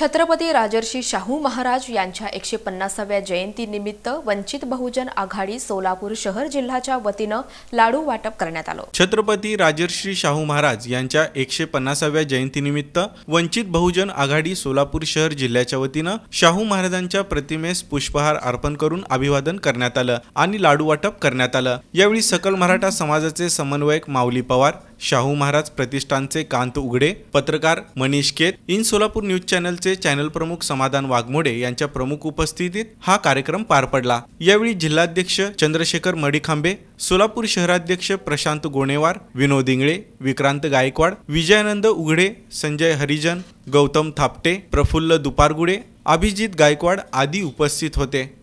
छत्रपती राजर्षी शाहू महाराज यांच्या एकशे पन्नासाव्या जयंतीनिमित्त वंचित बहुजन आघाडी सोलापूर शहर जिल्ह्याच्या वतीनं लाडू वाटप करण्यात आलं छत्रपती राजर्षी शाहू महाराज यांच्या एकशे पन्नासाव्या जयंतीनिमित्त वंचित बहुजन आघाडी सोलापूर शहर जिल्ह्याच्या वतीनं शाहू महाराजांच्या प्रतिमेस पुष्पहार अर्पण करून अभिवादन करण्यात आलं आणि लाडू वाटप करण्यात आलं यावेळी सकल मराठा समाजाचे समन्वयक माऊली पवार शाहू महाराज प्रतिष्ठानचे कांत उघडे पत्रकार मनीष केत इन सोलापूर न्यूज चॅनलचे चॅनल प्रमुख समाधान वाघमोडे यांच्या प्रमुख उपस्थितीत हा कार्यक्रम पार पडला यावेळी जिल्हाध्यक्ष चंद्रशेखर मडिखांबे सोलापूर शहराध्यक्ष प्रशांत गोणेवार विनोद इंगळे विक्रांत गायकवाड विजयानंद उघडे संजय हरिजन गौतम थापटे प्रफुल्ल दुपारगुडे अभिजित गायकवाड आदी उपस्थित होते